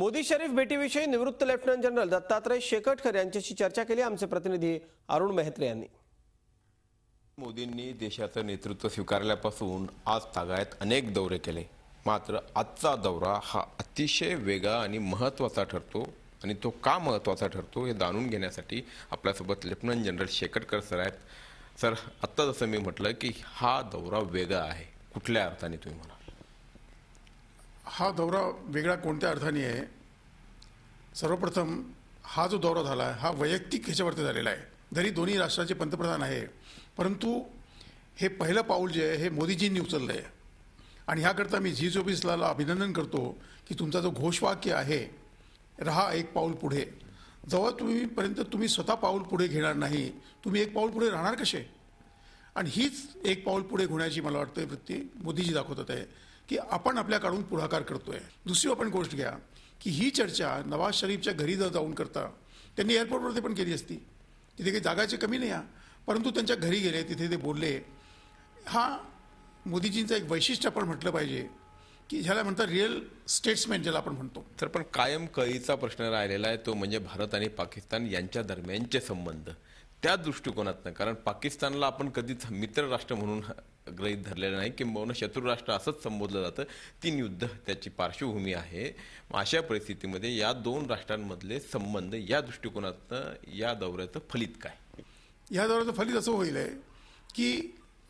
मोदी शरीफ भेटीविषयी निवृत्त lieutenant general Dattatray Shekatkar यांच्याशी चर्चा केली आमचे प्रतिनिधी अरुण मेहत्रे यांनी मोदींनी देशाचं नेतृत्व स्वीकारल्यापासून आज तागायत अनेक दौरे केले मात्र आजचा दौरा हा अतिशय वेगळा आणि महत्त्वाचा ठरतो आणि तो का महत्त्वाचा ठरतो हे जाणून घेण्यासाठी आपल्यासोबत लेफ्टनंट जनरल शेकटकर सर आहेत सर आत्ता जसं मी म्हटलं की हा दौरा वेगळा आहे कुठल्या अर्थाने तुम्ही म्हणा हा दौरा वेगळा कोणत्या अर्थाने आहे सर्वप्रथम हा जो दौरा झाला आहे हा वैयक्तिक ह्याच्यावरती झालेला आहे जरी दोन्ही राष्ट्राचे पंतप्रधान आहे परंतु हे पहिलं पाऊल जे आहे हे मोदीजींनी उचललं आहे आणि ह्याकरता मी झी चोवीसला अभिनंदन करतो की तुमचा जो घोषवाक्य आहे रहा एक पाऊल पुढे जवळ तुम्हीपर्यंत तुम्ही स्वतः पाऊल पुढे घेणार नाही तुम्ही एक पाऊल पुढे राहणार कसे आणि हीच एक पाऊल पुढे घेण्याची मला वाटतं वृत्ती मोदीजी दाखवत आहे की आपण आपल्याकडून पुढाकार करतोय दुसरी आपण गोष्ट घ्या की ही चर्चा नवाज शरीफच्या घरी जर जाऊन करता त्यांनी एअरपोर्टवरती पण केली असती तिथे काही जागाची कमी नाही आहे परंतु त्यांच्या घरी गेले तिथे ते बोलले हा मोदीजींचं एक वैशिष्ट्य आपण म्हटलं पाहिजे की ज्याला म्हणतात रिअल स्टेट्समॅन ज्याला आपण म्हणतो तर पण कायम कळीचा प्रश्न राहिलेला आहे तो म्हणजे भारत आणि पाकिस्तान यांच्या दरम्यानचे संबंध त्या दृष्टिकोनातनं कारण पाकिस्तानला आपण कधीच मित्र राष्ट्र म्हणून ग्रहित धरलेलं नाही किंबहुना शत्रू राष्ट्र असंच संबोधलं जातं तीन युद्ध त्याची पार्श्वभूमी आहे अशा परिस्थितीमध्ये या दोन राष्ट्रांमधले संबंध या दृष्टिकोनातनं या दौऱ्याचं फलित काय या दौऱ्याचं फलित असं होईल आहे की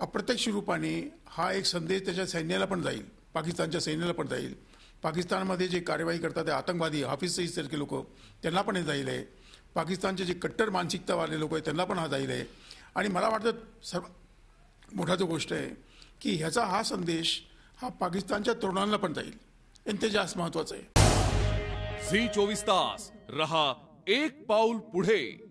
अप्रत्यक्ष रूपाने हा एक संदेश त्याच्या सैन्याला पण जाईल पाकिस्तानच्या सैन्याला पण जाईल पाकिस्तानमध्ये जे कार्यवाही करतात ते आतंकवादी हाफिज सईद सारखे लोक त्यांना पण हे जाईल आहे पाकिस्तानचे जे कट्टर मानसिकतावाले लोक आहेत त्यांना पण हा जाईल आहे आणि मला वाटतं सर्व मोठा जो गोष्ट आहे की ह्याचा हा संदेश हा पाकिस्तानच्या तरुणांना पण जाईल आणि ते जास्त महत्वाचं आहे झी चोवीस तास रहा एक पाऊल पुढे